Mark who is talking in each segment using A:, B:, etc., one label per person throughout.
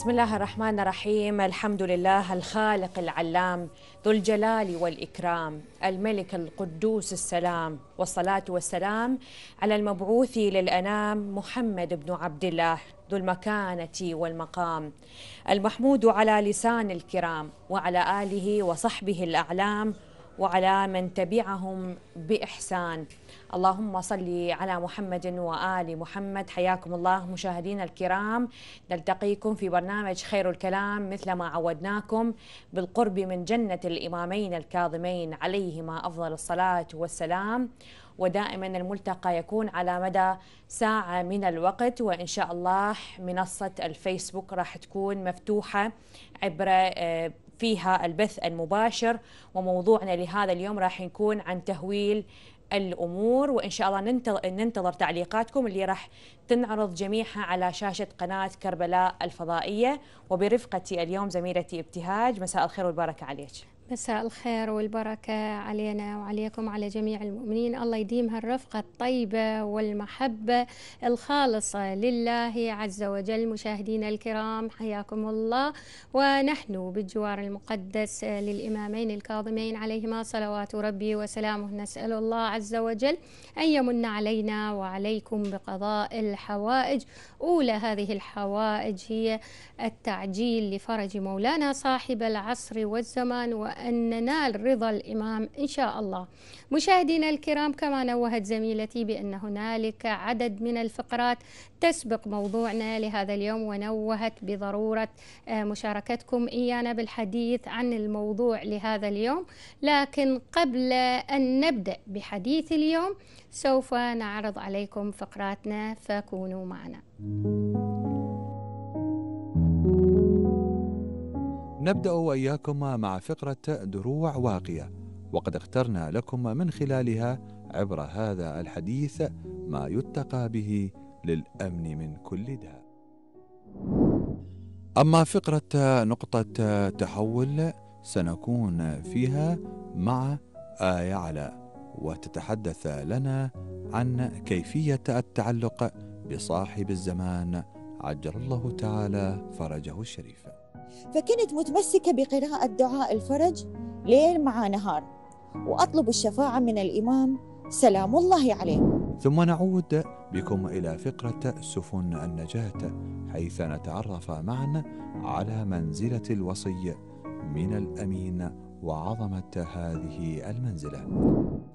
A: بسم
B: الله الرحمن الرحيم الحمد لله الخالق العلام ذو الجلال والإكرام الملك القدوس السلام والصلاة والسلام على المبعوث للأنام محمد بن عبد الله ذو المكانة والمقام المحمود على لسان الكرام وعلى آله وصحبه الأعلام وعلى من تبعهم باحسان اللهم صل على محمد وال محمد حياكم الله مشاهدينا الكرام نلتقيكم في برنامج خير الكلام مثل ما عودناكم بالقرب من جنه الامامين الكاظمين عليهما افضل الصلاه والسلام ودائما الملتقى يكون على مدى ساعة من الوقت وإن شاء الله منصة الفيسبوك راح تكون مفتوحة عبر آه، فيها البث المباشر وموضوعنا لهذا اليوم راح يكون عن تهويل الامور وان شاء الله ننتظر تعليقاتكم اللي راح تنعرض جميعها على شاشه قناه كربلاء الفضائيه وبرفقتي اليوم زميلتي ابتهاج مساء الخير والبركه عليك
C: مساء الخير والبركة علينا وعليكم على جميع المؤمنين الله يديم هالرفقة الطيبة والمحبة الخالصة لله عز وجل مشاهدينا الكرام حياكم الله ونحن بالجوار المقدس للإمامين الكاظمين عليهما صلوات ربي وسلامه نسأل الله عز وجل أن يمن علينا وعليكم بقضاء الحوائج أولى هذه الحوائج هي التعجيل لفرج مولانا صاحب العصر والزمان وأن أن ننال رضا الإمام إن شاء الله مشاهدينا الكرام كما نوهت زميلتي بأن هنالك عدد من الفقرات تسبق موضوعنا لهذا اليوم ونوهت بضرورة آه، مشاركتكم إيانا بالحديث عن الموضوع لهذا اليوم لكن قبل أن نبدأ بحديث اليوم سوف نعرض عليكم فقراتنا فكونوا معنا
D: نبدأ وإياكم مع فقرة دروع واقية وقد اخترنا لكم من خلالها عبر هذا الحديث ما يتقى به للأمن من كل داء أما فقرة نقطة تحول سنكون فيها مع آية على وتتحدث لنا عن كيفية التعلق بصاحب الزمان عجل الله تعالى فرجه الشريف
A: فكنت متمسكة بقراءة دعاء الفرج ليل مع نهار وأطلب الشفاعة من الإمام سلام الله عليه
D: ثم نعود بكم إلى فقرة سفن النجاة حيث نتعرف معا على منزلة الوصي من الأمين وعظمة هذه المنزلة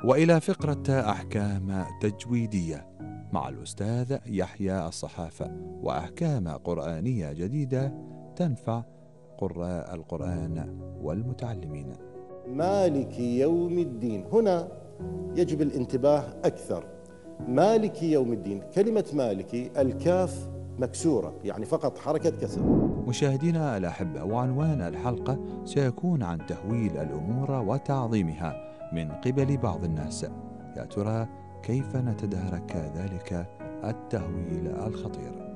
D: وإلى فقرة أحكام تجويدية مع الأستاذ يحيى الصحافة وأحكام قرآنية جديدة تنفع
E: قراء القرآن والمتعلمين مالك يوم الدين هنا يجب الانتباه أكثر مالك يوم الدين كلمة مالكي الكاف مكسورة يعني فقط حركة كسر
D: مشاهدينا الأحبة وعنوان الحلقة سيكون عن تهويل الأمور وتعظيمها من قبل بعض الناس يا ترى كيف نتدارك ذلك التهويل الخطير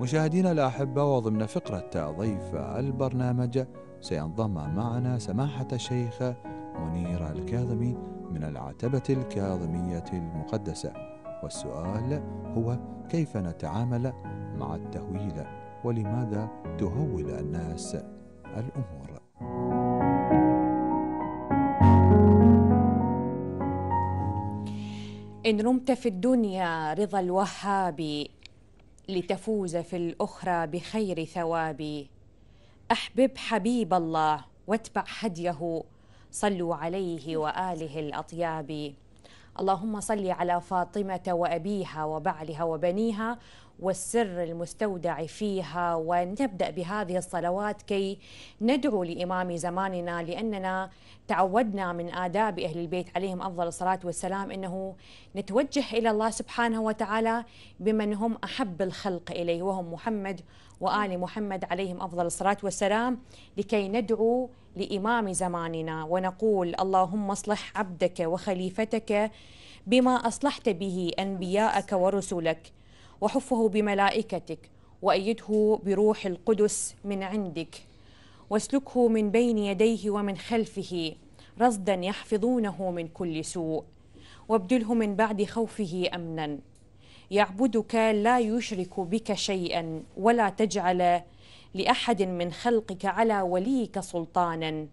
D: مشاهدينا الأحبة وضمن فقرة ضيف البرنامج سينضم معنا سماحة الشيخ منير الكاظمي من العتبة الكاظمية المقدسة والسؤال هو كيف نتعامل مع التهويل ولماذا تهول الناس الأمور
B: إن رمت في الدنيا رضا الوهاب لتفوز في الأخرى بخير ثواب أحبب حبيب الله واتبع هديه صلوا عليه وآله الأطياب اللهم صل على فاطمة وأبيها وبعلها وبنيها والسر المستودع فيها ونبدا بهذه الصلوات كي ندعو لامام زماننا لاننا تعودنا من اداب اهل البيت عليهم افضل الصلاه والسلام انه نتوجه الى الله سبحانه وتعالى بمن هم احب الخلق اليه وهم محمد وال محمد عليهم افضل الصلاه والسلام لكي ندعو لامام زماننا ونقول اللهم اصلح عبدك وخليفتك بما اصلحت به انبياءك ورسلك وحفه بملائكتك وأيده بروح القدس من عندك واسلكه من بين يديه ومن خلفه رصدا يحفظونه من كل سوء وابدله من بعد خوفه امنا يعبدك لا يشرك بك شيئا ولا تجعل لاحد من خلقك على وليك سلطانا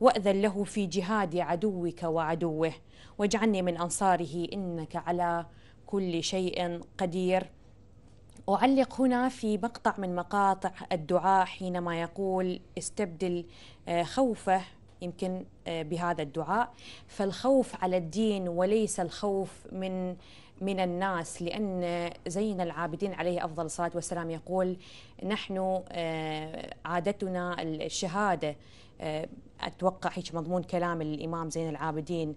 B: واذن له في جهاد عدوك وعدوه واجعلني من انصاره انك على كل شيء قدير أعلق هنا في مقطع من مقاطع الدعاء حينما يقول استبدل آه، خوفه يمكن آه، بهذا الدعاء فالخوف على الدين وليس الخوف من من الناس لأن زين العابدين عليه أفضل الصلاة والسلام يقول نحن آه، عادتنا الشهادة أتوقع هيك مضمون كلام الإمام زين العابدين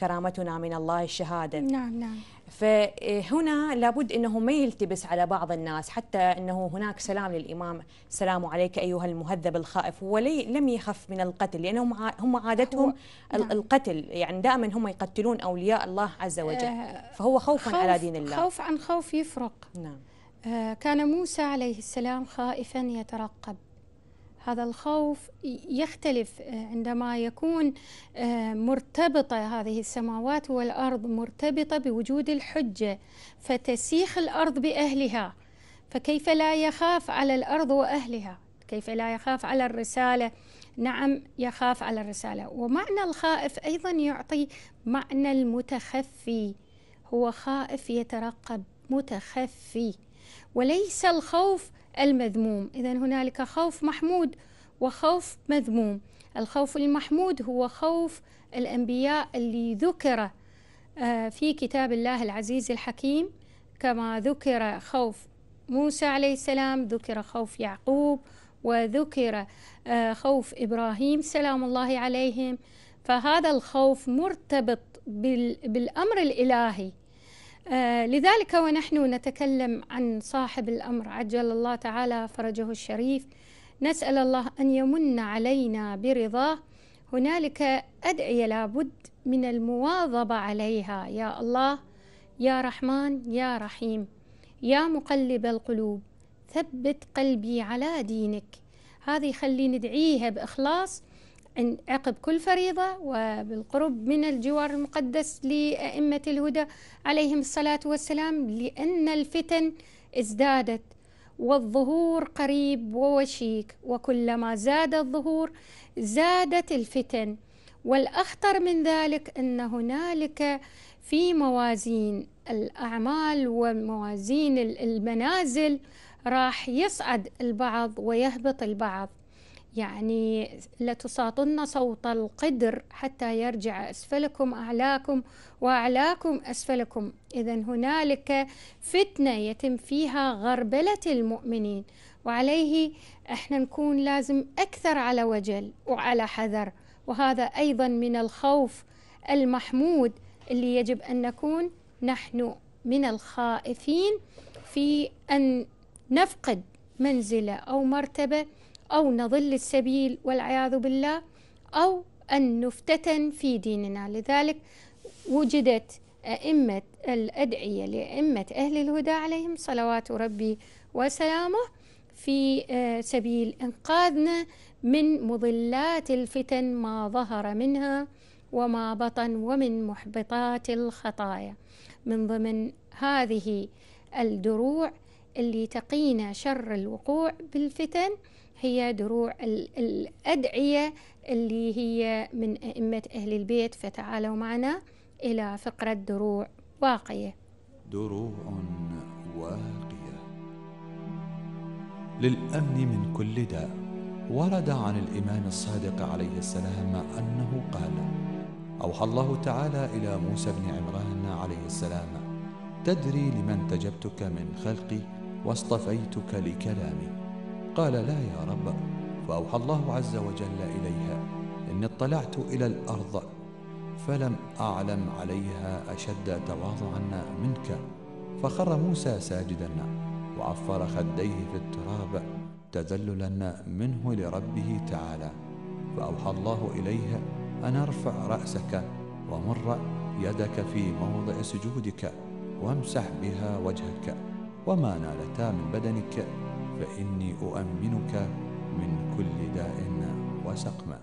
B: كرامتنا من الله الشهادة نعم نعم فهنا لابد أنه ما يلتبس على بعض الناس حتى أنه هناك سلام للإمام السلام عليك أيها المهذب الخائف هو لم يخف من القتل لأنهم هم عادتهم نعم. القتل يعني دائما هم يقتلون أولياء الله عز وجل آه، فهو خوفا خوف على دين الله خوف
C: عن خوف يفرق نعم آه، كان موسى عليه السلام خائفا يترقب هذا الخوف يختلف آه، عندما يكون آه، مرتبطة هذه السماوات والأرض مرتبطة بوجود الحجة فتسيخ الأرض بأهلها فكيف لا يخاف على الأرض وأهلها كيف لا يخاف على الرسالة نعم يخاف على الرسالة ومعنى الخائف أيضا يعطي معنى المتخفي هو خائف يترقب متخفي وليس الخوف المذموم إذا هنالك خوف محمود وخوف مذموم الخوف المحمود هو خوف الأنبياء اللي ذكر آه، في كتاب الله العزيز الحكيم كما ذكر خوف موسى عليه السلام ذكر خوف يعقوب وذكر آه، خوف إبراهيم سلام الله عليهم فهذا الخوف مرتبط بالأمر الإلهي آه، لذلك ونحن نتكلم عن صاحب الأمر عجل الله تعالى فرجه الشريف نسأل الله أن يمن علينا برضاه هنالك أدعية لابد من المواظبة عليها يا الله يا رحمن يا رحيم يا مقلب القلوب ثبت قلبي على دينك هذه خلي ندعيها بإخلاص عقب كل فريضة وبالقرب من الجوار المقدس لأئمة الهدى عليهم الصلاة والسلام لأن الفتن ازدادت والظهور قريب ووشيك وكلما زاد الظهور زادت الفتن والأخطر من ذلك أن هنالك في موازين الأعمال وموازين المنازل راح يصعد البعض ويهبط البعض يعني لتساطن صوت القدر حتى يرجع أسفلكم أعلاكم وأعلاكم أسفلكم إذا هنالك فتنة يتم فيها غربلة المؤمنين وعليه احنا نكون لازم أكثر على وجل وعلى حذر وهذا أيضا من الخوف المحمود اللي يجب أن نكون نحن من الخائفين في أن نفقد منزلة أو مرتبة أو نضل السبيل والعياذ بالله أو أن نفتتن في ديننا لذلك وجدت أئمة الأدعية لأئمة أهل الهدى عليهم صلوات ربي وسلامه في آه، سبيل إنقاذنا من مضلات الفتن ما ظهر منها وما بطن ومن محبطات الخطايا من ضمن هذه الدروع اللي تقينا شر الوقوع بالفتن هي دروع الأدعية اللي هي من أئمة أهل البيت فتعالوا معنا إلى فقرة دروع واقية
D: دروع واقية للأمن من كل داء ورد عن الإمام الصادق عليه السلام أنه قال أوحى الله تعالى إلى موسى بن عمران عليه السلام تدري لمن تجبتك من خلقي واصطفيتك لكلامي قال لا يا رب فأوحى الله عز وجل إليها إني اطلعت إلى الأرض فلم أعلم عليها أشد تواضعا منك فخر موسى ساجدا وعفر خديه في التراب تذللا منه لربه تعالى فأوحى الله إليها أن ارفع رأسك ومر يدك في موضع سجودك وامسح بها وجهك وما نالتا من بدنك فإني أؤمنك من كل داء وسقما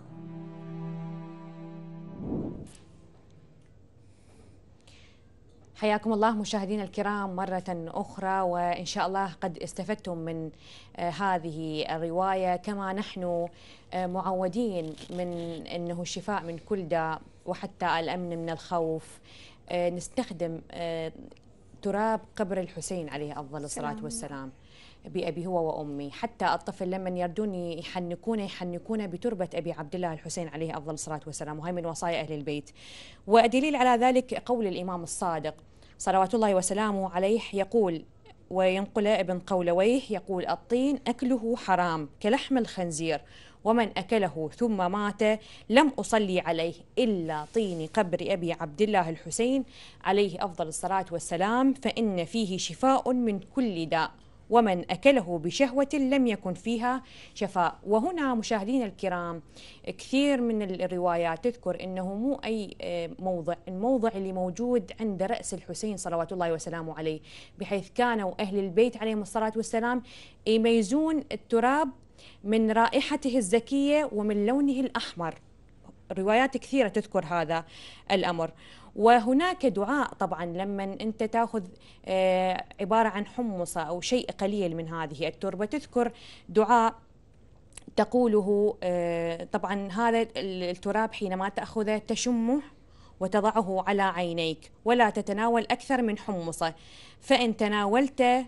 B: حياكم الله مشاهدينا الكرام مرة أخرى وإن شاء الله قد استفدتم من آه، هذه الرواية كما نحن آه، معودين من أنه الشفاء من كل داء وحتى الأمن من الخوف آه، نستخدم تراب قبر الحسين عليه أفضل الصلاة والسلام بأبي هو وأمي حتى الطفل لما يردوني يحنكون يحنكون بتربة أبي عبد الله الحسين عليه أفضل الصلاة والسلام وهي من وصايا أهل البيت ودليل على ذلك قول الإمام الصادق صلوات الله وسلامه عليه يقول وينقل ابن قولويه يقول الطين أكله حرام كلحم الخنزير ومن أكله ثم مات لم أصلي عليه إلا طين قبر أبي عبد الله الحسين عليه أفضل الصلاة والسلام فإن فيه شفاء من كل داء ومن أكله بشهوة لم يكن فيها شفاء وهنا مشاهدينا الكرام كثير من الروايات تذكر أنه مو أي آه، موضع الموضع اللي موجود عند رأس الحسين صلوات الله وسلامه عليه بحيث كانوا أهل البيت عليهم الصلاة والسلام يميزون التراب من رائحته الزكية ومن لونه الأحمر روايات كثيرة تذكر هذا الأمر وهناك دعاء طبعا لما انت تاخذ آه، عباره عن حمصه او شيء قليل من هذه التربه تذكر دعاء تقوله آه، طبعا هذا التراب حينما تاخذه تشمه وتضعه على عينيك ولا تتناول اكثر من حمصه فان تناولته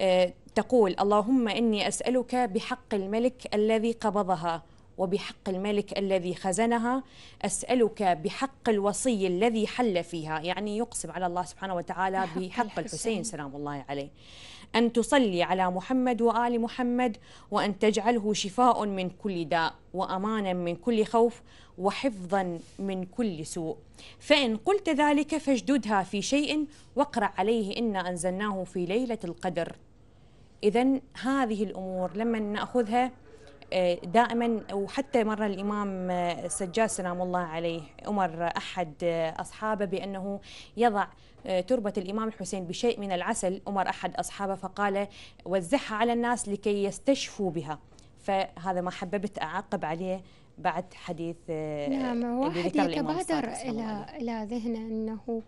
B: آه، تقول اللهم اني اسالك بحق الملك الذي قبضها وبحق الملك الذي خزنها أسألك بحق الوصي الذي حل فيها يعني يقسم على الله سبحانه وتعالى بحق الحسين سلام الله عليه أن تصلي على محمد وآل محمد وأن تجعله شفاء من كل داء وأمانا من كل خوف وحفظا من كل سوء فإن قلت ذلك فاشددها في شيء واقرأ عليه إنا أنزلناه في ليلة القدر إذا هذه الأمور لما نأخذها آه، دائما وحتى مرة الإمام السجاد آه، سلام الله عليه أمر أحد آه، أصحابه بأنه يضع تربة الإمام الحسين بشيء من العسل أمر أحد أصحابه فقال وزعها على الناس لكي يستشفوا بها فهذا ما حببت أعقب عليه بعد حديث نعم واحد يتبادر إلى
C: إلى ذهنه أنه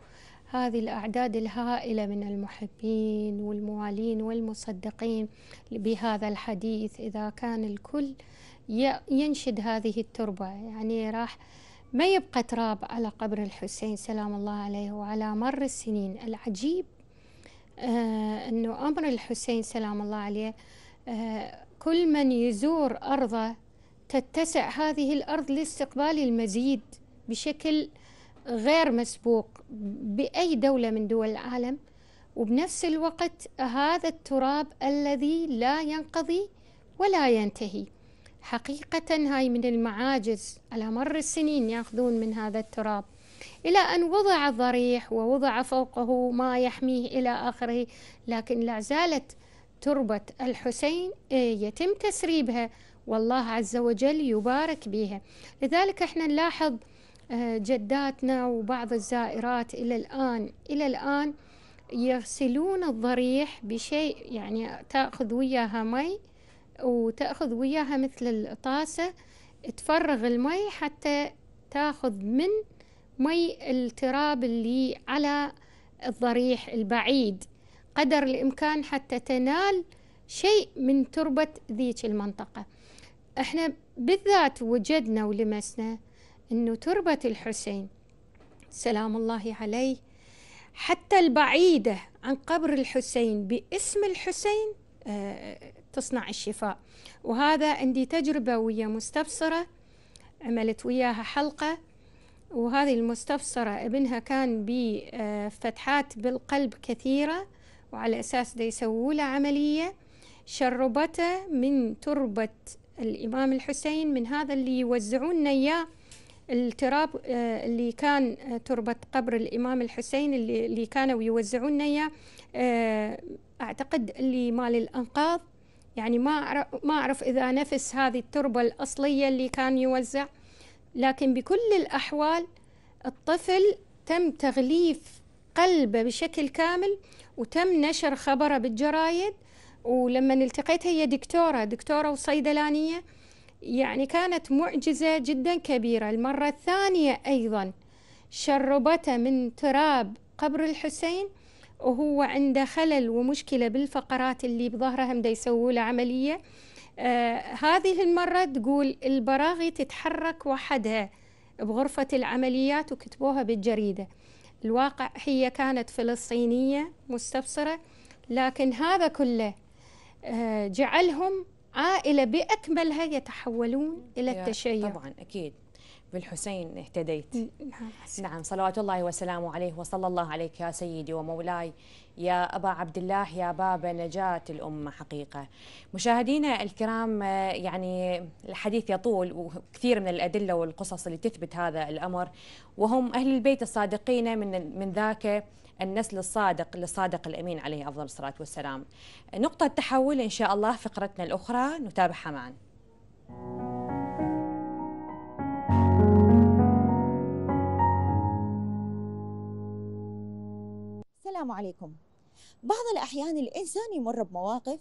C: هذه الأعداد الهائلة من المحبين والموالين والمصدقين بهذا الحديث إذا كان الكل ينشد هذه التربة يعني راح ما يبقى تراب على قبر الحسين سلام الله عليه وعلى مر السنين العجيب آه أنه أمر الحسين سلام الله عليه آه كل من يزور أرضه تتسع هذه الأرض لاستقبال المزيد بشكل آه غير مسبوق باي دوله من دول العالم وبنفس الوقت هذا التراب الذي لا ينقضي ولا ينتهي حقيقة هاي من المعاجز على مر السنين يأخذون من هذا التراب إلى أن وضع الضريح ووضع فوقه ما يحميه إلى آخره لكن لا زالت تربة الحسين إيه، يتم تسريبها والله عز وجل يبارك بها لذلك احنا نلاحظ آه، جداتنا وبعض الزائرات إلى الآن إلى الآن يغسلون الضريح بشيء يعني تأخذ وياها مي وتأخذ وياها مثل الطاسة تفرغ المي حتى تأخذ من مي التراب اللي على الضريح البعيد قدر الإمكان حتى تنال شيء من تربة ذيك المنطقة احنا بالذات وجدنا ولمسنا أنه تربة الحسين سلام الله عليه حتى البعيدة عن قبر الحسين باسم الحسين آه، تصنع الشفاء وهذا عندي تجربة ويا مستبصرة عملت وياها حلقة وهذه المستبصرة ابنها كان بفتحات بالقلب كثيرة وعلى أساس دي يسووا له عملية شربته من تربة الإمام الحسين من هذا اللي يوزعون إياه التراب آه، اللي كان آه، تربة قبر الإمام الحسين اللي, اللي كانوا يوزعون اياه آه، أعتقد اللي مال الأنقاض يعني ما أعرف ما أعرف إذا نفس هذه التربة الأصلية اللي كان يوزع لكن بكل الأحوال الطفل تم تغليف قلبه بشكل كامل وتم نشر خبره بالجرايد ولما التقيت هي دكتورة دكتورة وصيدلانية يعني كانت معجزة جدا كبيرة المرة الثانية أيضا شربته من تراب قبر الحسين وهو عنده خلل ومشكلة بالفقرات اللي بظهرها هم يسووا له عملية آه هذه المرة تقول البراغي تتحرك وحدها بغرفة العمليات وكتبوها بالجريدة الواقع هي كانت فلسطينية مستبصرة لكن هذا كله آه جعلهم عائلة بأكملها يتحولون إلى التشيع طبعا أكيد بالحسين اهتديت نعم,
B: نعم صلوات الله وسلامه عليه وصلى الله عليك يا سيدي ومولاي يا أبا عبد الله يا باب نجاة الأمة حقيقة مشاهدينا الكرام آه، يعني الحديث يطول وكثير من الأدلة والقصص اللي تثبت هذا الأمر وهم أهل البيت الصادقين من, من ذاك النسل الصادق للصادق الأمين عليه أفضل الصلاة والسلام نقطة تحول إن شاء الله فقرتنا الأخرى نتابعها معا
A: السلام عليكم بعض الأحيان الإنسان يمر بمواقف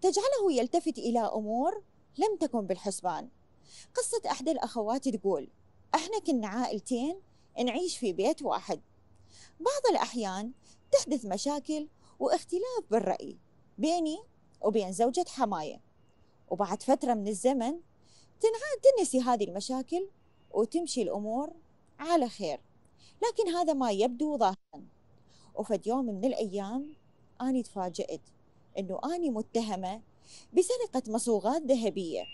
A: تجعله يلتفت إلى أمور لم تكن بالحسبان قصة أحدى الأخوات تقول إحنا كنا عائلتين نعيش في بيت واحد بعض الأحيان تحدث مشاكل واختلاف بالرأي بيني وبين زوجة حماية وبعد فترة من الزمن تنعاد تنسي هذه المشاكل وتمشي الأمور على خير لكن هذا ما يبدو ظاهرا وفد يوم من الأيام أني تفاجأت أنه أني متهمة بسرقة مصوغات ذهبية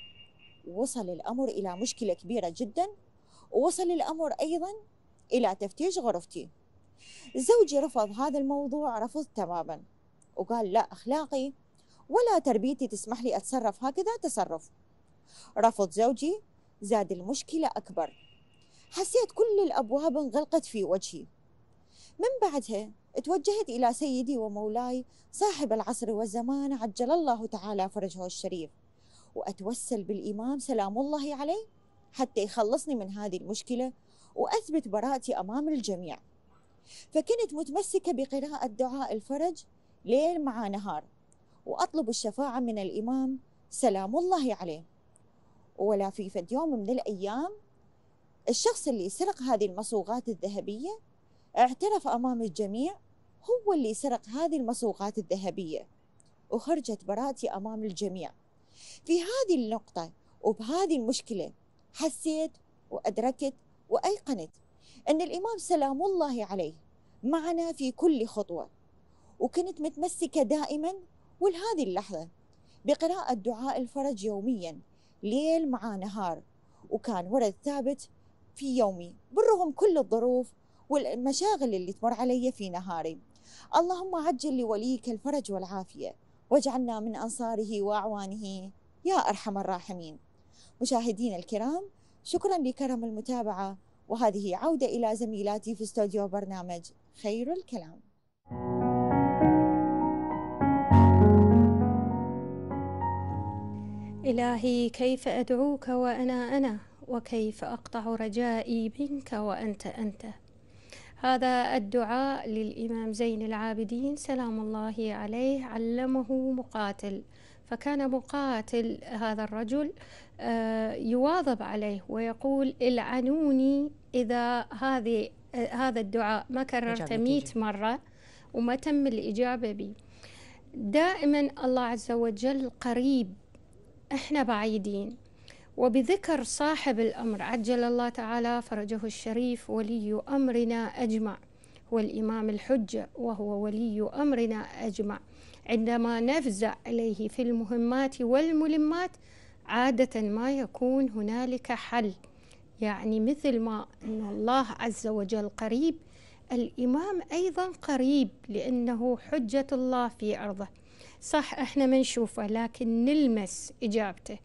A: وصل الأمر إلى مشكلة كبيرة جدا ووصل الأمر أيضا إلى تفتيش غرفتي زوجي رفض هذا الموضوع رفض تماما وقال لا أخلاقي ولا تربيتي تسمح لي أتصرف هكذا تصرف رفض زوجي زاد المشكلة أكبر حسيت كل الأبواب انغلقت في وجهي من بعدها توجهت إلى سيدي ومولاي صاحب العصر والزمان عجل الله تعالى فرجه الشريف وأتوسل بالإمام سلام الله عليه حتى يخلصني من هذه المشكلة وأثبت براءتي أمام الجميع فكنت متمسكة بقراءة دعاء الفرج ليل مع نهار وأطلب الشفاعة من الإمام سلام الله عليه ولا في فد يوم من الأيام الشخص اللي سرق هذه المصوغات الذهبية اعترف أمام الجميع هو اللي سرق هذه المصوغات الذهبية وخرجت براءتي أمام الجميع في هذه النقطة وبهذه المشكلة حسيت وأدركت وأيقنت أن الإمام سلام الله عليه معنا في كل خطوه وكنت متمسكه دائما ولهذه اللحظه بقراءه دعاء الفرج يوميا ليل مع نهار وكان ورد ثابت في يومي بالرغم كل الظروف والمشاغل اللي تمر علي في نهاري اللهم عجل لوليك الفرج والعافيه واجعلنا من انصاره واعوانه يا ارحم الراحمين مشاهدينا الكرام شكرا لكرم المتابعه وهذه عوده الى زميلاتي في استوديو برنامج خير الكلام إلهي
C: كيف أدعوك وأنا أنا وكيف أقطع رجائي منك وأنت أنت هذا الدعاء للإمام زين العابدين سلام الله عليه علمه مقاتل فكان مقاتل هذا الرجل آه، يواظب عليه ويقول العنوني إذا هذه آه، هذا الدعاء ما كررته 100 مرة وما تم الإجابة به دائما الله عز وجل قريب احنا بعيدين وبذكر صاحب الأمر عجل الله تعالى فرجه الشريف ولي أمرنا أجمع هو الإمام الحجة وهو ولي أمرنا أجمع عندما نفزع إليه في المهمات والملمات عادة ما يكون هنالك حل يعني مثل ما أن الله عز وجل قريب الإمام أيضا قريب لأنه حجة الله في أرضه صح احنا ما نشوفه لكن نلمس إجابته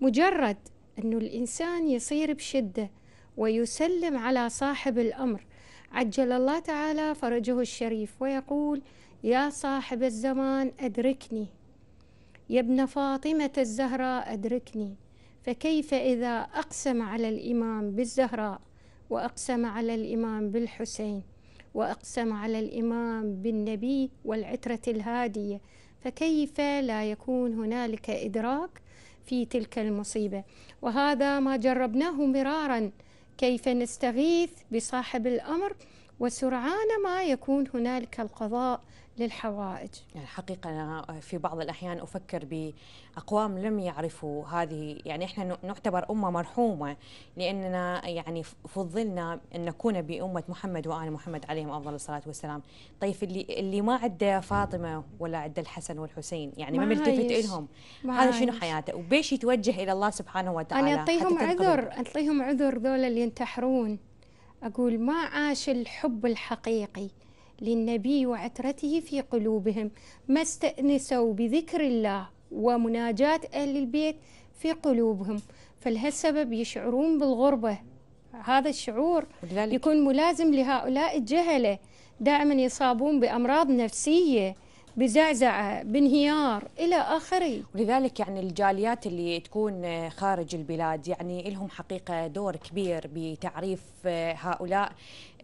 C: مجرد أن الإنسان يصير بشدة ويسلم على صاحب الأمر عجل الله تعالى فرجه الشريف ويقول يا صاحب الزمان أدركني يا ابن فاطمة الزهراء أدركني فكيف إذا أقسم على الإمام بالزهراء وأقسم على الإمام بالحسين وأقسم على الإمام بالنبي والعترة الهادية فكيف لا يكون هنالك إدراك في تلك المصيبة وهذا ما جربناه مرارا كيف نستغيث بصاحب الأمر وسرعان ما يكون هنالك القضاء للحوائج
B: يعني الحقيقة أنا في بعض الأحيان أفكر بأقوام لم يعرفوا هذه يعني إحنا نعتبر أمة مرحومة لأننا يعني فضلنا أن نكون بأمة محمد وآل محمد عليهم أفضل الصلاة والسلام طيب اللي, اللي ما عنده فاطمة ولا عنده الحسن والحسين يعني ما ملتفت لهم هذا شنو حياته وبيش يتوجه إلى الله سبحانه وتعالى أنا أعطيهم عذر
C: أعطيهم عذر ذولا اللي ينتحرون أقول ما عاش الحب الحقيقي للنبي وعترته في قلوبهم ما استأنسوا بذكر الله ومناجاة أهل البيت في قلوبهم فلهالسبب يشعرون بالغربة هذا الشعور يكون ملازم لهؤلاء الجهلة دائما يصابون بأمراض نفسية بزعزعة بانهيار إلى آخره ولذلك يعني الجاليات اللي
B: تكون خارج البلاد يعني لهم حقيقة دور كبير بتعريف هؤلاء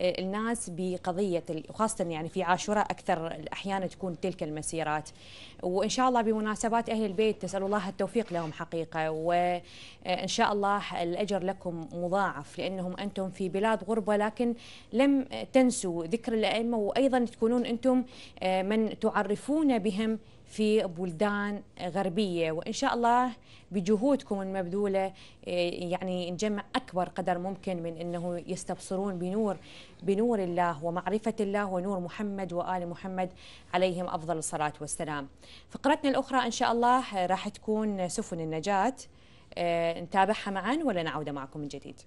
B: آه، الناس بقضيه وخاصه يعني في عاشوراء اكثر الاحيان تكون تلك المسيرات وان شاء الله بمناسبات اهل البيت نسال الله التوفيق لهم حقيقه وان شاء الله الاجر لكم مضاعف لانهم انتم في بلاد غربه لكن لم تنسوا ذكر الائمه وايضا تكونون انتم آه، من تعرفون بهم في بلدان غربية وإن شاء الله بجهودكم المبذولة إيه، يعني نجمع أكبر قدر ممكن من أنه يستبصرون بنور بنور الله ومعرفة الله ونور محمد وآل محمد عليهم أفضل الصلاة والسلام فقرتنا الأخرى إن شاء الله راح تكون سفن النجاة إيه، نتابعها معا ولا نعود معكم من جديد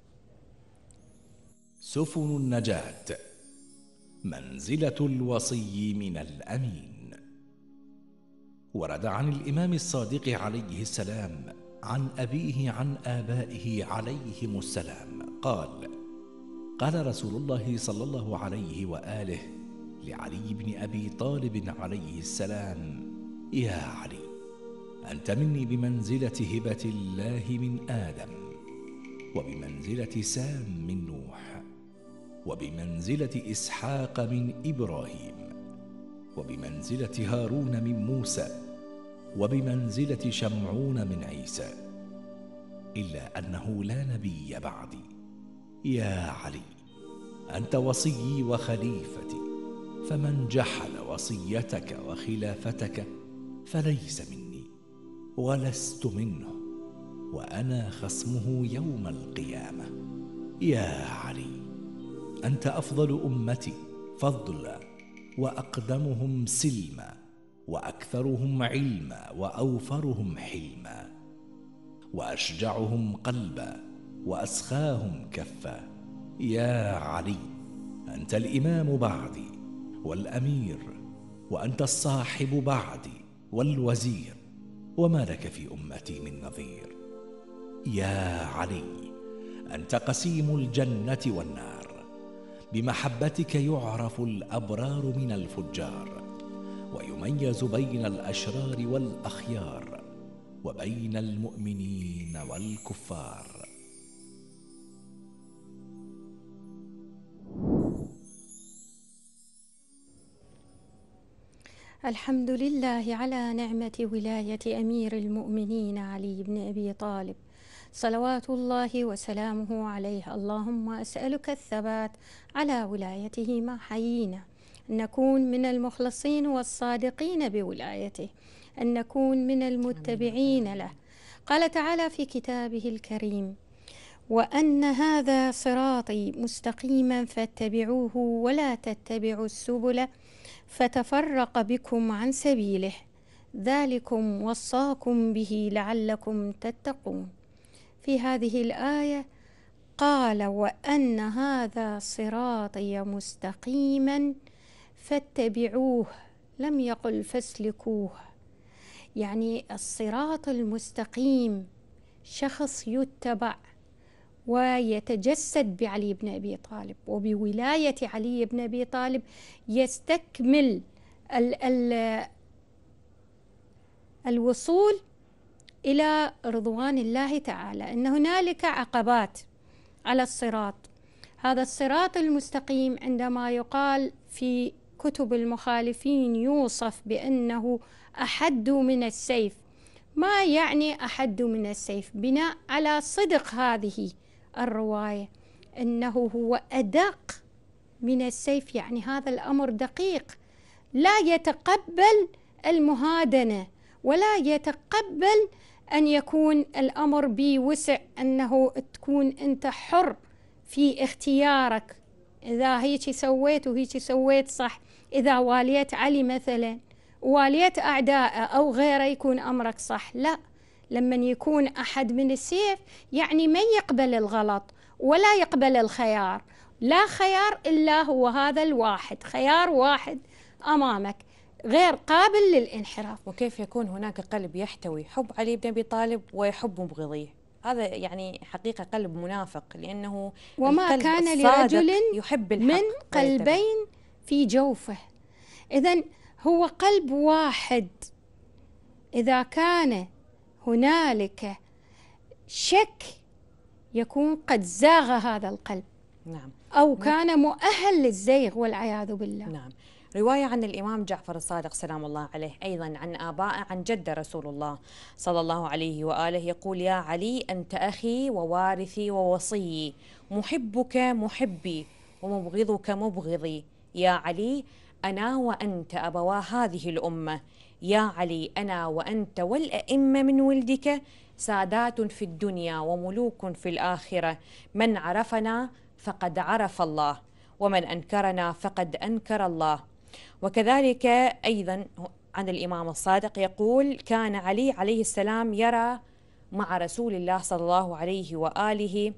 F: سفن النجاة منزلة الوصي من الأمين ورد عن الامام الصادق عليه السلام عن ابيه عن ابائه عليهم السلام قال قال رسول الله صلى الله عليه واله لعلي بن ابي طالب عليه السلام يا علي انت مني بمنزله هبه الله من ادم وبمنزله سام من نوح وبمنزله اسحاق من ابراهيم وبمنزله هارون من موسى وبمنزلة شمعون من عيسى إلا أنه لا نبي بعدي يا علي أنت وصيي وخليفتي فمن جحل وصيتك وخلافتك فليس مني ولست منه وأنا خصمه يوم القيامة يا علي أنت أفضل أمتي فضلا وأقدمهم سلما واكثرهم علما واوفرهم حلما واشجعهم قلبا واسخاهم كفا يا علي انت الامام بعدي والامير وانت الصاحب بعدي والوزير وما لك في امتي من نظير يا علي انت قسيم الجنه والنار بمحبتك يعرف الابرار من الفجار ويميز بين الاشرار والاخيار وبين المؤمنين والكفار
C: الحمد لله على نعمه ولايه امير المؤمنين علي بن ابي طالب صلوات الله وسلامه عليه اللهم اسالك الثبات على ولايته ما حيينا أن نكون من المخلصين والصادقين بولايته أن نكون من المتبعين له قال تعالى في كتابه الكريم وأن هذا صراطي مستقيما فاتبعوه ولا تتبعوا السبل فتفرق بكم عن سبيله ذلكم وصاكم به لعلكم تتقون في هذه الآية قال وأن هذا صراطي مستقيما فاتبعوه لم يقل فاسلكوه يعني الصراط المستقيم شخص يتبع ويتجسد بعلي بن ابي طالب وبولايه علي بن ابي طالب يستكمل ال ال الوصول الى رضوان الله تعالى ان هنالك عقبات على الصراط هذا الصراط المستقيم عندما يقال في كتب المخالفين يوصف بأنه أحد من السيف ما يعني أحد من السيف بناء على صدق هذه الرواية أنه هو أدق من السيف يعني هذا الأمر دقيق لا يتقبل المهادنة ولا يتقبل أن يكون الأمر بوسع أنه تكون أنت حر في اختيارك إذا هيك سويت وهيك سويت صح إذا واليت علي مثلا واليت أعدائه أو غيره يكون أمرك صح لا لما يكون أحد من السيف يعني من يقبل الغلط ولا يقبل الخيار لا خيار إلا هو هذا الواحد خيار واحد أمامك غير قابل للانحراف وكيف يكون هناك قلب يحتوي حب علي بن أبي طالب ويحب مبغضيه
B: هذا يعني حقيقة قلب منافق لأنه وما كان لرجل يحب
C: الحق من قلبين في جوفه إذا هو قلب واحد إذا كان هنالك شك يكون قد زاغ هذا القلب نعم أو نعم. كان مؤهل للزيغ والعياذ بالله نعم
B: رواية عن الإمام جعفر الصادق سلام الله عليه أيضا عن آباء عن جد رسول الله صلى الله عليه وآله يقول يا علي أنت أخي ووارثي ووصيي محبك محبي ومبغضك مبغضي يا علي أنا وأنت أبوا هذه الأمة يا علي أنا وأنت والأئمة من ولدك سادات في الدنيا وملوك في الآخرة من عرفنا فقد عرف الله ومن أنكرنا فقد أنكر الله وكذلك أيضا عن الإمام الصادق يقول كان علي عليه السلام يرى مع رسول الله صلى الله عليه وآله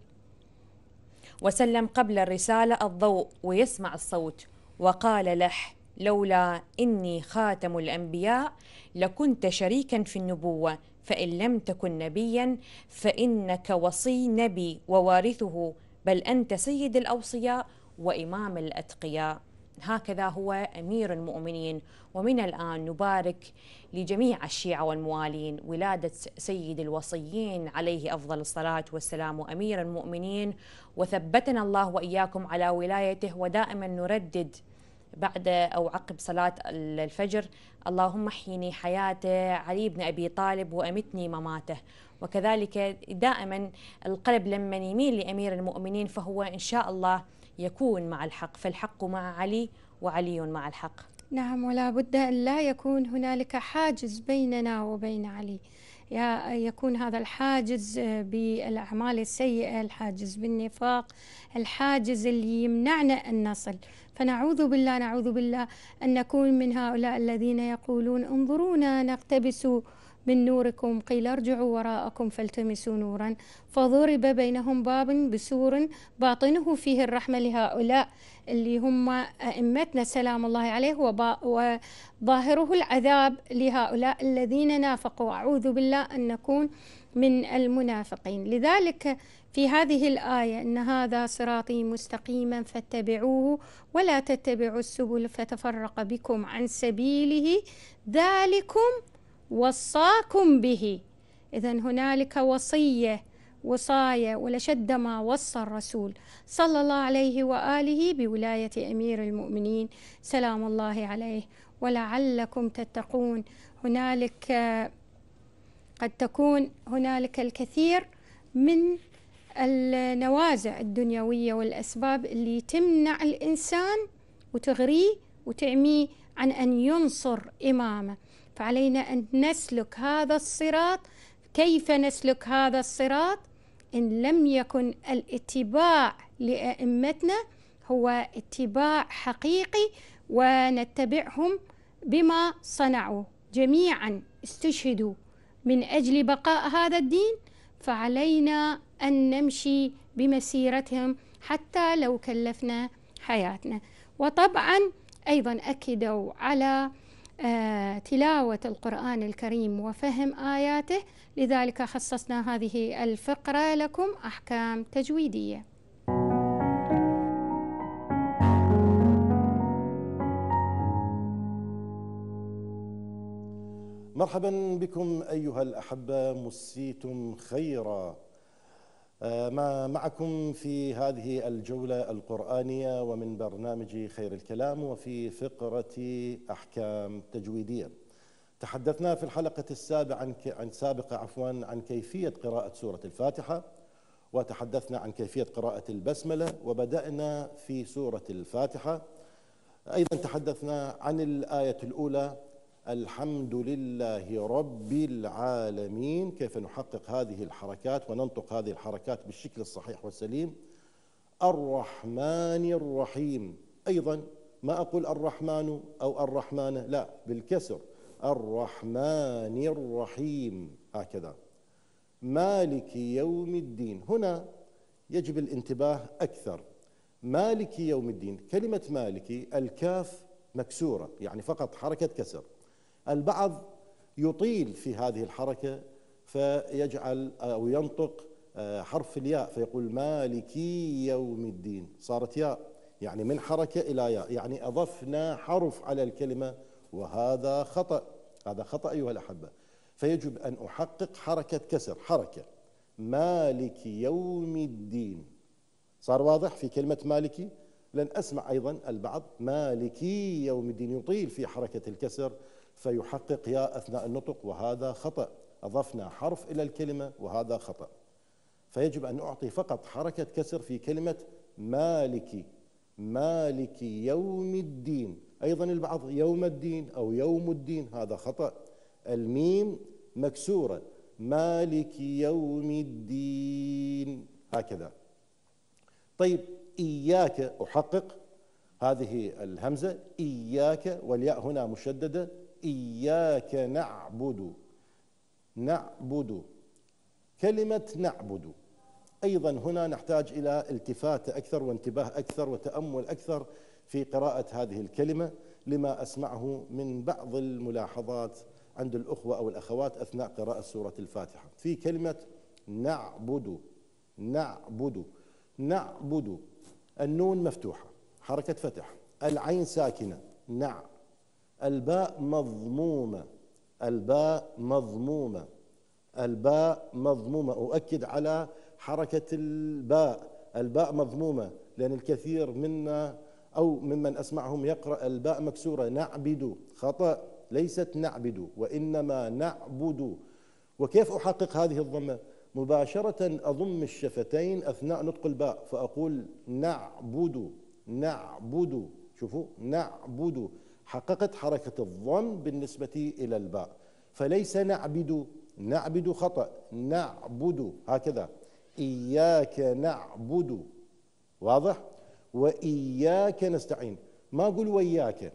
B: وسلم قبل الرسالة الضوء ويسمع الصوت وقال له لولا إني خاتم الأنبياء لكنت شريكا في النبوة فإن لم تكن نبيا فإنك وصي نبي ووارثه بل أنت سيد الأوصياء وإمام الأتقياء هكذا هو أمير المؤمنين ومن الآن نبارك لجميع الشيعة والموالين ولادة سيد الوصيين عليه أفضل الصلاة والسلام وأمير المؤمنين وثبتنا الله وإياكم على ولايته ودائما نردد بعد أو عقب صلاة الفجر اللهم احيني حياته علي بن أبي طالب وأمتني مماته وكذلك دائما القلب لمن يميل لأمير المؤمنين فهو إن شاء الله يكون مع الحق فالحق مع علي وعلي مع الحق
C: نعم ولا بد أن لا يكون هنالك حاجز بيننا وبين علي يا يكون هذا الحاجز بالأعمال السيئة الحاجز بالنفاق الحاجز اللي يمنعنا أن نصل فنعوذ بالله نعوذ بالله أن نكون من هؤلاء الذين يقولون انظرونا نقتبس من نوركم قيل ارجعوا وراءكم فالتمسوا نورا فضرب بينهم باب بسور باطنه فيه الرحمة لهؤلاء اللي هم أئمتنا سلام الله عليه وظاهره العذاب لهؤلاء الذين نافقوا أعوذ بالله أن نكون من المنافقين لذلك في هذه الآية أن هذا صراطي مستقيما فاتبعوه ولا تتبعوا السبل فتفرق بكم عن سبيله ذلكم وصاكم به إذا هنالك وصية وصاية ولشد ما وصى الرسول صلى الله عليه وآله بولاية أمير المؤمنين سلام الله عليه ولعلكم تتقون هنالك قد تكون هنالك الكثير من النوازع الدنيوية والأسباب اللي تمنع الإنسان وتغريه وتعميه عن أن ينصر إمامه فعلينا أن نسلك هذا الصراط كيف نسلك هذا الصراط إن لم يكن الاتباع لأئمتنا هو اتباع حقيقي ونتبعهم بما صنعوا جميعا استشهدوا من أجل بقاء هذا الدين فعلينا أن نمشي بمسيرتهم حتى لو كلفنا حياتنا وطبعا أيضا أكدوا على آه، تلاوة القرآن الكريم وفهم آياته لذلك خصصنا هذه الفقرة لكم أحكام تجويدية
E: مرحبا بكم أيها الأحبة مسيتم خيرا آه، ما معكم في هذه الجولة القرآنية ومن برنامج خير الكلام وفي فقرة أحكام تجويدية تحدثنا في الحلقة السابقة عن سابقة عفوا عن كيفية قراءة سورة الفاتحة وتحدثنا عن كيفية قراءة البسملة وبدأنا في سورة الفاتحة أيضا تحدثنا عن الآية الأولى الحمد لله رب العالمين كيف نحقق هذه الحركات وننطق هذه الحركات بالشكل الصحيح والسليم الرحمن الرحيم أيضا ما أقول الرحمن أو الرحمن لا بالكسر الرحمن الرحيم هكذا مالك يوم الدين هنا يجب الانتباه أكثر مالك يوم الدين كلمة مالكي الكاف مكسورة يعني فقط حركة كسر البعض يطيل في هذه الحركة فيجعل أو ينطق آه، حرف الياء فيقول مالكي يوم الدين صارت ياء يعني من حركة إلى ياء يعني أضفنا حرف على الكلمة وهذا خطأ هذا خطأ أيها الأحبة فيجب أن أحقق حركة كسر حركة مالك يوم الدين صار واضح في كلمة مالكي لن أسمع أيضا البعض مالكي يوم الدين يطيل في حركة الكسر فيحقق يا أثناء النطق وهذا خطأ أضفنا حرف إلى الكلمة وهذا خطأ فيجب أن أعطي فقط حركة كسر في كلمة مالك مالك يوم الدين أيضا البعض يوم الدين أو يوم الدين هذا خطأ الميم مكسورة مالك يوم الدين هكذا طيب إياك أحقق هذه الهمزة إياك والياء هنا مشددة إياك نعبد نعبد كلمة نعبد أيضا هنا نحتاج إلى التفاتة أكثر وانتباه أكثر وتأمل أكثر في قراءة هذه الكلمة لما أسمعه من بعض الملاحظات عند الأخوة أو الأخوات أثناء قراءة سورة الفاتحة في كلمة نعبد نعبد نعبد النون مفتوحة حركة فتح العين ساكنة نعبد الباء مضمومة الباء مضمومة الباء مضمومة أؤكد على حركة الباء الباء مضمومة لأن الكثير منا أو ممن أسمعهم يقرأ الباء مكسورة نعبد خطأ ليست نعبد وإنما نعبد وكيف أحقق هذه الضمة مباشرة أضم الشفتين أثناء نطق الباء فأقول نعبد نعبد شوفوا نعبد حققت حركة الضم بالنسبة إلى الباء فليس نعبد نعبد خطأ نعبد هكذا إياك نعبد واضح وإياك نستعين ما أقول وإياك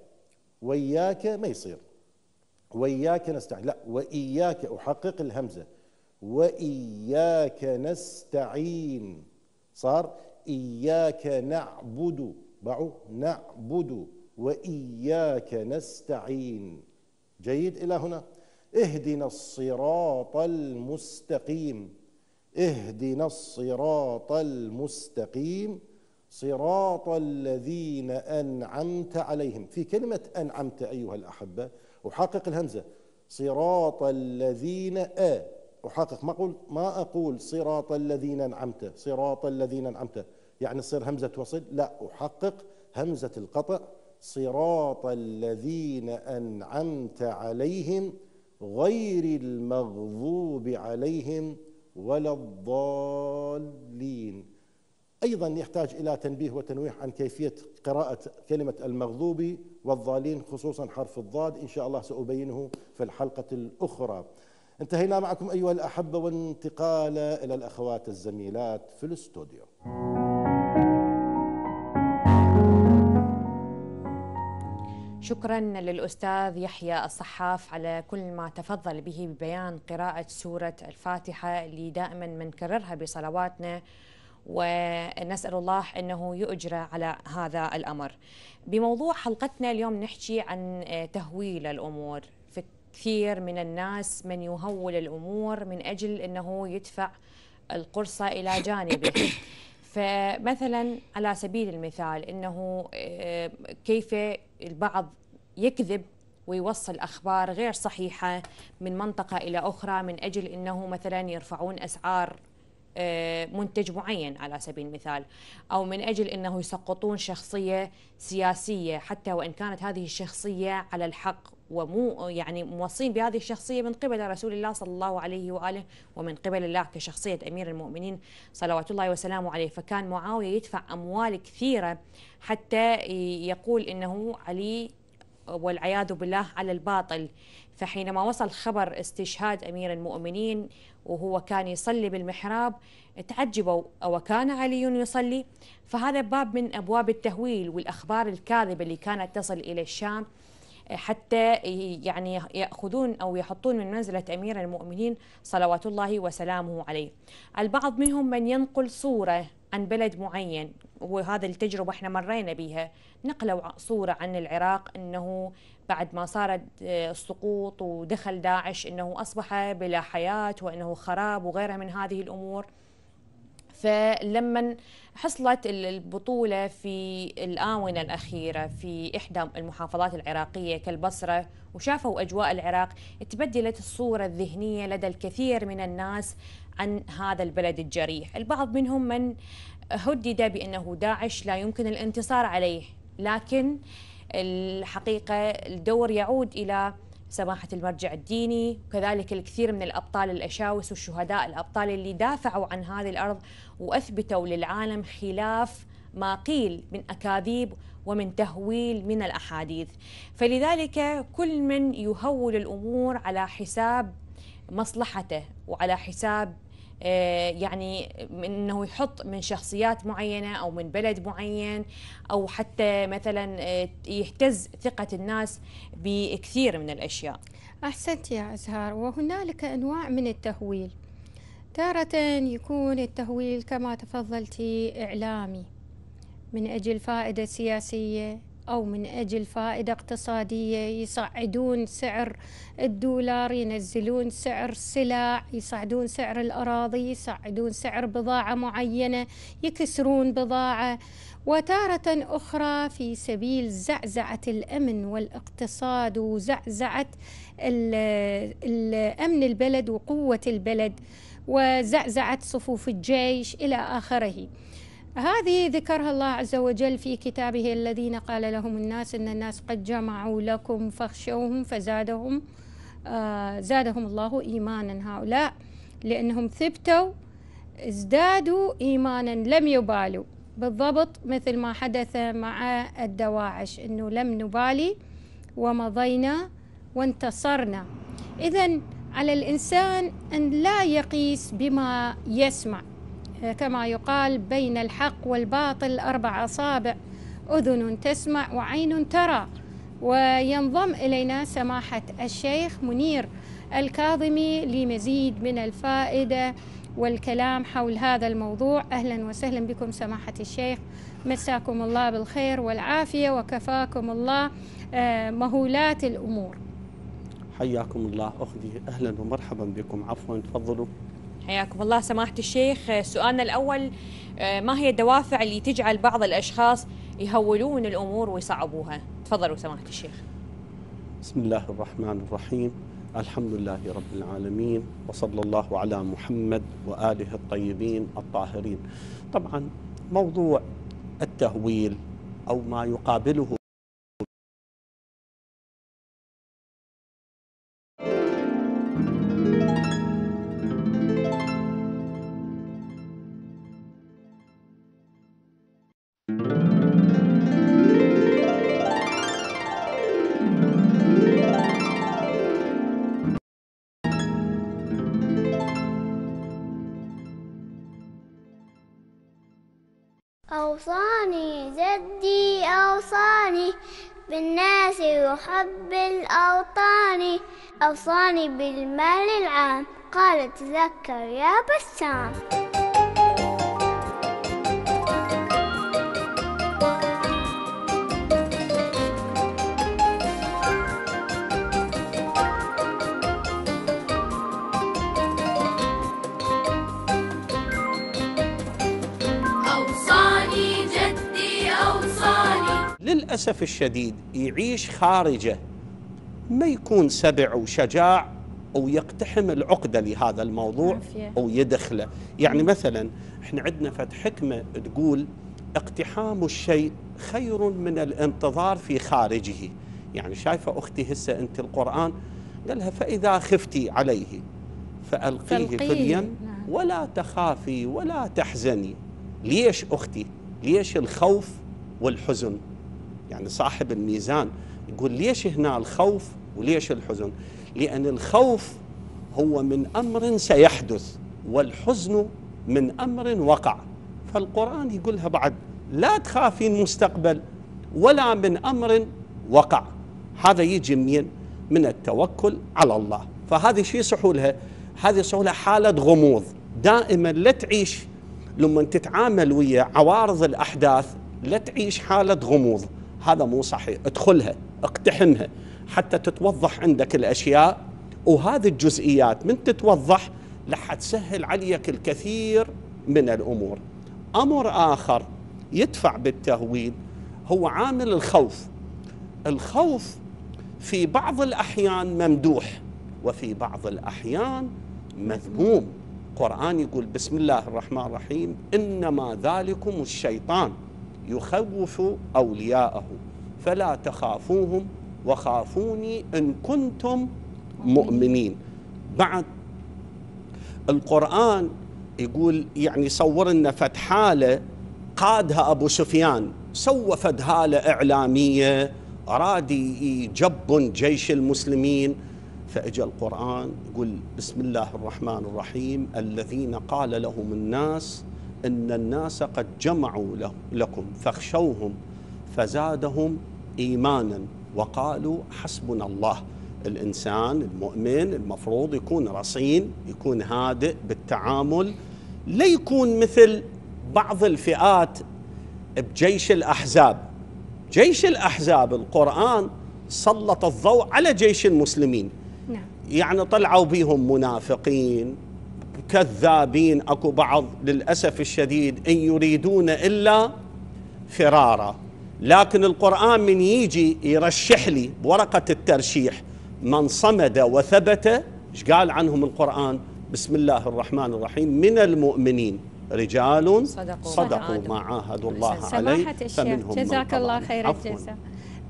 E: وإياك ما يصير وإياك نستعين لا وإياك أحقق الهمزة وإياك نستعين صار إياك نعبد باعوا نعبد واياك نستعين جيد الى هنا اهدنا الصراط المستقيم اهدنا الصراط المستقيم صراط الذين انعمت عليهم في كلمه انعمت ايها الاحبه احقق الهمزه صراط الذين أ احقق ما اقول ما اقول صراط الذين انعمت صراط الذين انعمت يعني تصير همزه وصل لا احقق همزه القطع صراط الذين انعمت عليهم غير المغضوب عليهم ولا الضالين ايضا يحتاج الى تنبيه وتنويح عن كيفيه قراءه كلمه المغضوب والضالين خصوصا حرف الضاد ان شاء الله سابينه في الحلقه الاخرى انتهينا معكم ايها الاحبه وانتقال الى الاخوات الزميلات في الاستوديو
B: شكرا للأستاذ يحيى الصحاف على كل ما تفضل به ببيان قراءة سورة الفاتحة اللي دائما منكررها بصلواتنا ونسأل الله أنه يؤجر على هذا الأمر بموضوع حلقتنا اليوم نحكي عن آه، تهويل الأمور في كثير من الناس من يهول الأمور من أجل أنه يدفع القرصة إلى جانبه فمثلا على سبيل المثال انه آه، كيف البعض يكذب ويوصل اخبار غير صحيحه من منطقه الى اخرى من اجل انه مثلا يرفعون اسعار آه، منتج معين على سبيل المثال او من اجل انه يسقطون شخصيه سياسيه حتى وان كانت هذه الشخصيه على الحق ومو يعني موصين بهذه الشخصية من قبل رسول الله صلى الله عليه وآله ومن قبل الله كشخصية أمير المؤمنين صلوات الله وسلامه عليه فكان معاوية يدفع أموال كثيرة حتى يقول إنه علي والعياذ بالله على الباطل فحينما وصل خبر استشهاد أمير المؤمنين وهو كان يصلي بالمحراب تعجبوا وكان علي يصلي فهذا باب من أبواب التهويل والأخبار الكاذبة اللي كانت تصل إلى الشام حتى يعني يأخذون أو يحطون من منزلة أمير المؤمنين صلوات الله وسلامه عليه البعض منهم من ينقل صورة عن بلد معين وهذا التجربة احنا مرينا بها نقلوا صورة عن العراق انه بعد ما صارت آه، السقوط ودخل داعش انه اصبح بلا حياة وانه خراب وغيرها من هذه الامور فلما حصلت البطولة في الآونة الأخيرة في إحدى المحافظات العراقية كالبصرة وشافوا أجواء العراق تبدلت الصورة الذهنية لدى الكثير من الناس عن هذا البلد الجريح البعض منهم من هدد بأنه داعش لا يمكن الانتصار عليه لكن الحقيقة الدور يعود إلى سماحة المرجع الديني وكذلك الكثير من الأبطال الأشاوس والشهداء الأبطال اللي دافعوا عن هذه الأرض وأثبتوا للعالم خلاف ما قيل من أكاذيب ومن تهويل من الأحاديث فلذلك كل من يهول الأمور على حساب مصلحته وعلى حساب آه، يعني انه يحط من شخصيات معينه او من بلد معين او حتى مثلا آه، يهتز ثقه الناس بكثير من الاشياء.
C: احسنت يا ازهار وهنالك انواع من التهويل. تارة يكون التهويل كما تفضلتي اعلامي من اجل فائده سياسيه أو من أجل فائدة اقتصادية يصعدون سعر الدولار ينزلون سعر السلع يصعدون سعر الأراضي يصعدون سعر بضاعة معينة يكسرون بضاعة وتارة أخرى في سبيل زعزعة الأمن والاقتصاد وزعزعة الأمن البلد وقوة البلد وزعزعة صفوف الجيش إلى آخره هذه ذكرها الله عز وجل في كتابه الذين قال لهم الناس ان الناس قد جمعوا لكم فاخشوهم فزادهم آه زادهم الله ايمانا هؤلاء لانهم ثبتوا ازدادوا ايمانا لم يبالوا بالضبط مثل ما حدث مع الدواعش انه لم نبالي ومضينا وانتصرنا اذا على الانسان ان لا يقيس بما يسمع كما يقال بين الحق والباطل أربع أصابع أذن تسمع وعين ترى وينضم إلينا سماحة الشيخ منير الكاظمي لمزيد من الفائدة والكلام حول هذا الموضوع أهلا وسهلا بكم سماحة الشيخ مساكم الله بالخير والعافية وكفاكم الله آه، مهولات الأمور
G: حياكم الله أخذي أهلا ومرحبا بكم عفوا تفضلوا
C: حياكم الله سماحة الشيخ
B: سؤالنا الأول آه، ما هي الدوافع اللي تجعل بعض الأشخاص يهولون الأمور ويصعبوها تفضلوا سماحة الشيخ
G: بسم الله الرحمن الرحيم الحمد لله رب العالمين وصلى الله على محمد وآله الطيبين الطاهرين طبعا موضوع التهويل أو ما يقابله
B: أوصاني بالناس وحب الأوطان
C: أوصاني بالمال العام قال تذكر يا بسام
G: للأسف الشديد يعيش خارجه ما يكون سبع وشجاع أو يقتحم العقدة لهذا الموضوع أو يدخله يعني مثلا احنا عندنا فتح حكمة تقول اقتحام الشيء خير من الانتظار في خارجه يعني شايفة أختي هسه أنت القرآن قال لها فإذا خفتي عليه فألقيه, فليا نعم. ولا تخافي ولا تحزني ليش أختي ليش الخوف والحزن يعني صاحب الميزان يقول ليش هنا الخوف وليش الحزن لأن الخوف هو من أمر سيحدث والحزن من أمر وقع فالقرآن يقولها بعد لا تخافين مستقبل ولا من أمر وقع هذا يجي منين من التوكل على الله فهذه شيء سحولها هذه سحولها حالة غموض دائما لا تعيش لما تتعامل ويا عوارض الأحداث لا تعيش حالة غموض هذا مو صحيح ادخلها اقتحمها حتى تتوضح عندك الأشياء وهذه الجزئيات من تتوضح لح تسهل عليك الكثير من الأمور أمر آخر يدفع بالتهويل هو عامل الخوف الخوف في بعض الأحيان ممدوح وفي بعض الأحيان مذموم القرآن يقول بسم الله الرحمن الرحيم إنما ذلكم الشيطان يخوف أولياءه فلا تخافوهم وخافوني إن كنتم مؤمنين بعد القرآن يقول يعني صور لنا فتحالة قادها أبو سفيان سوى فدهالة إعلامية أراد يجب جيش المسلمين فأجى القرآن يقول بسم الله الرحمن الرحيم الذين قال لهم الناس إن الناس قد جمعوا لكم فاخشوهم فزادهم إيمانا وقالوا حسبنا الله الإنسان المؤمن المفروض يكون رصين يكون هادئ بالتعامل لا يكون مثل بعض الفئات بجيش الأحزاب جيش الأحزاب القرآن سلط الضوء على جيش المسلمين نعم. يعني طلعوا بهم منافقين كذابين اكو بعض للاسف الشديد ان يريدون الا فرارا لكن القران من يجي يرشح لي بورقه الترشيح من صمد وثبت ايش قال عنهم القران بسم الله الرحمن الرحيم من المؤمنين رجال صدقوا, صدقوا ما عاهدوا الله عليه فمنهم جزاك الله خير الجزاء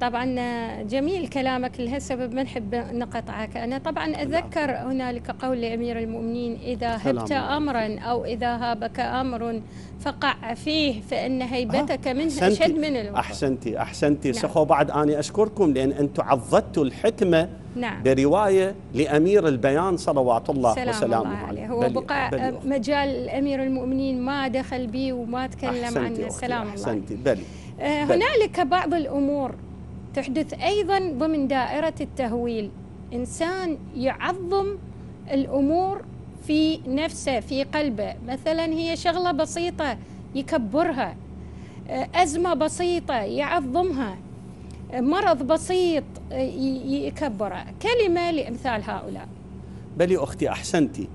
C: طبعا جميل كلامك لهالسبب ما نحب نقطعك أنا طبعا نعم. أتذكر هنالك قول لأمير المؤمنين إذا هبت أمرا أو إذا هابك أمر فقع فيه فإن هيبتك منه أشد من الوقت
G: أحسنتي أحسنتي نعم. سخو بعد أنا أشكركم لأن أنتم عضدتوا الحكمة نعم. برواية لأمير البيان صلوات الله سلام وسلامه الله عليه, هو بقى
C: مجال أمير المؤمنين ما دخل به وما تكلم عنه سلام الله عليه آه، هنالك بعض الأمور تحدث أيضا ضمن دائرة التهويل إنسان يعظم الأمور في نفسه في قلبه مثلا هي شغلة بسيطة يكبرها آه، أزمة بسيطة يعظمها آه، مرض بسيط آه، يكبره كلمة لأمثال هؤلاء
G: بل أختي أحسنتي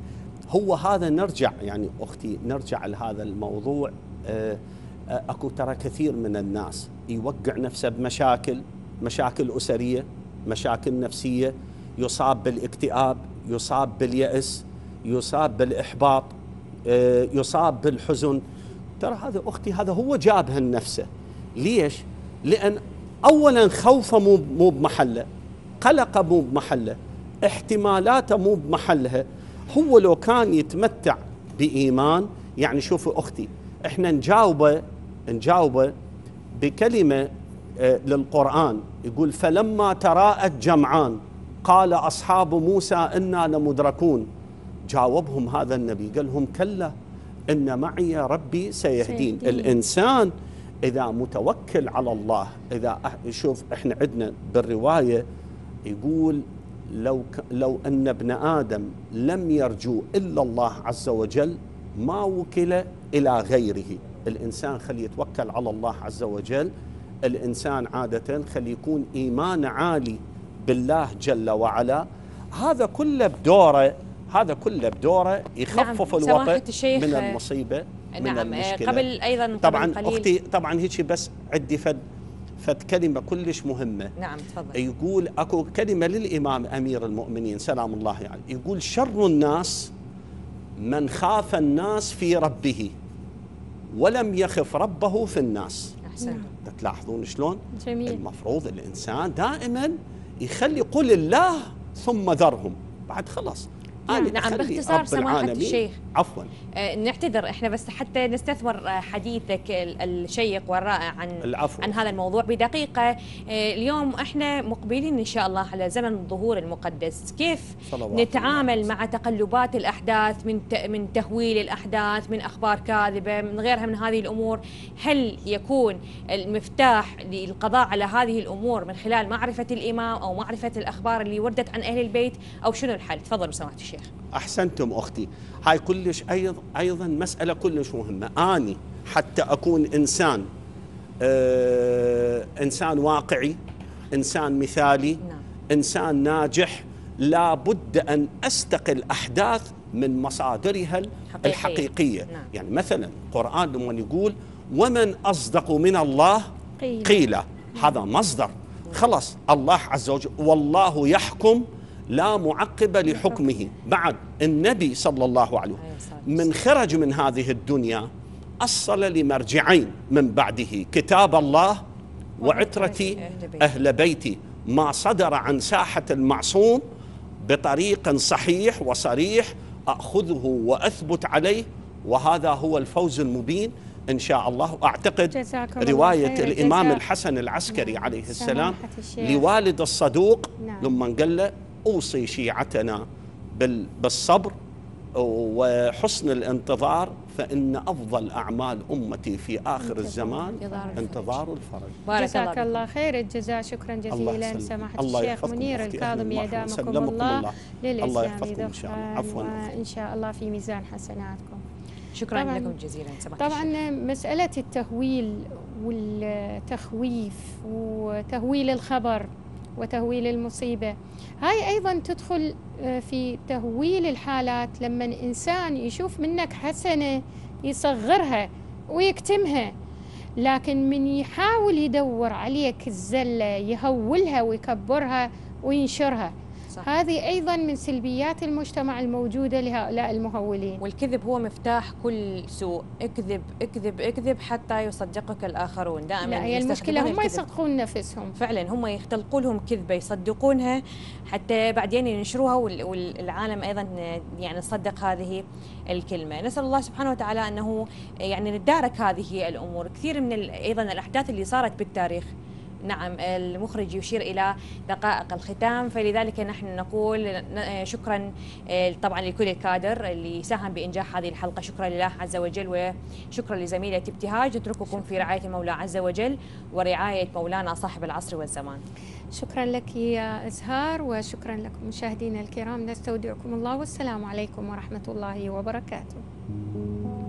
G: هو هذا نرجع يعني أختي نرجع لهذا الموضوع أكو ترى كثير من الناس يوقع نفسه بمشاكل مشاكل أسرية مشاكل نفسية يصاب بالاكتئاب يصاب باليأس يصاب بالإحباط آه، يصاب بالحزن ترى هذا أختي هذا هو جابها لنفسه ليش؟ لأن أولا خوفه مو مو بمحله قلقه مو بمحله احتمالاته مو بمحلها هو لو كان يتمتع بإيمان يعني شوفوا أختي احنا نجاوبه نجاوبه بكلمة آه، للقرآن يقول فلما تراءت جمعان قال أصحاب موسى إنا لمدركون جاوبهم هذا النبي قال لهم كلا إن معي ربي سيهدين الإنسان إذا متوكل على الله إذا شوف إحنا عندنا بالرواية يقول لو لو ان ابن ادم لم يرجو الا الله عز وجل ما وكل الى غيره الانسان خلي يتوكل على الله عز وجل الانسان عاده خلي يكون ايمان عالي بالله جل وعلا هذا كله بدوره هذا كله بدوره يخفف نعم الوطئ من المصيبه نعم من المشكله قبل ايضا طبعا قليل. اختي طبعا هيك بس عدي فد فد كلمة كلش مهمة نعم تفضل يقول اكو كلمة للإمام أمير المؤمنين سلام الله عليه يعني يقول شر الناس من خاف الناس في ربه ولم يخف ربه في الناس احسن نعم. تلاحظون شلون جميل المفروض الانسان دائما يخلي قل الله ثم ذرهم بعد خلص يعني نعم باختصار سماحة الشيخ عفوا
B: آه، نعتذر احنا بس حتى نستثمر حديثك الشيق والرائع عن العفو. عن هذا الموضوع بدقيقة آه، اليوم احنا مقبلين ان شاء الله على زمن الظهور المقدس كيف نتعامل مع تقلبات الاحداث من من تهويل الاحداث من اخبار كاذبة من غيرها من هذه الامور هل يكون المفتاح للقضاء على هذه الامور من خلال معرفة الامام او معرفة الاخبار اللي وردت عن اهل البيت او شنو الحل تفضل سماحة الشيخ صحيح
G: احسنتم اختي هاي كلش ايضا ايضا مساله كلش مهمه اني حتى اكون انسان آه انسان واقعي انسان مثالي نعم. انسان ناجح لابد ان استقل احداث من مصادرها الحقيقيه, الحقيقيه نعم. يعني مثلا القران لما يقول ومن اصدق من الله قيل, قيل. هذا مصدر نعم. خلاص الله عز وجل والله يحكم لا معقب لحكمه بعد النبي صلى الله عليه وسلم من خرج من هذه الدنيا أصل لمرجعين من بعده كتاب الله وعترة أهل بيتي ما صدر عن ساحة المعصوم بطريق صحيح وصريح أخذه وأثبت عليه وهذا هو الفوز المبين إن شاء الله أعتقد
C: رواية الله الإمام
G: الحسن العسكري نعم. عليه السلام لوالد الصدوق نعم. لما قال له اوصي شيعتنا بالصبر وحسن الانتظار فإن أفضل أعمال أمتي في آخر الزمان انتظار الفرج بارك
C: الله خير الجزاء شكرا جزيلا سماحة الشيخ منير الكاظمي يدامكم الله, الله للإسلام الله يحفظكم إن شاء الله عفوا إن شاء الله في ميزان حسناتكم
B: شكرا طبعًا لكم جزيلا سماحة
C: طبعا مسألة التهويل والتخويف وتهويل الخبر وتهويل المصيبة هاي أيضا تدخل آه، في تهويل الحالات لما إنسان يشوف منك حسنة يصغرها ويكتمها لكن من يحاول يدور عليك الزلة يهولها ويكبرها وينشرها صح. هذه أيضا من سلبيات المجتمع الموجودة لهؤلاء المهولين والكذب هو مفتاح كل سوء
B: اكذب اكذب اكذب حتى يصدقك الآخرون دائما لا هي المشكلة هم يصدقون نفسهم فعلا هم يختلقوا لهم كذبة يصدقونها حتى بعدين ينشروها والعالم أيضا يعني تصدق هذه الكلمة نسأل الله سبحانه وتعالى أنه يعني نتدارك هذه الأمور كثير من أيضا الأحداث اللي صارت بالتاريخ نعم المخرج يشير إلى دقائق الختام فلذلك نحن نقول آه، شكرا آه، طبعا لكل الكادر اللي ساهم بإنجاح هذه الحلقة شكرا لله عز وجل وشكرا لزميلتي ابتهاج نترككم في رعاية المولى عز وجل ورعاية مولانا صاحب العصر والزمان
C: شكرا لك يا أزهار وشكرا لكم مشاهدينا الكرام نستودعكم الله والسلام عليكم ورحمة الله وبركاته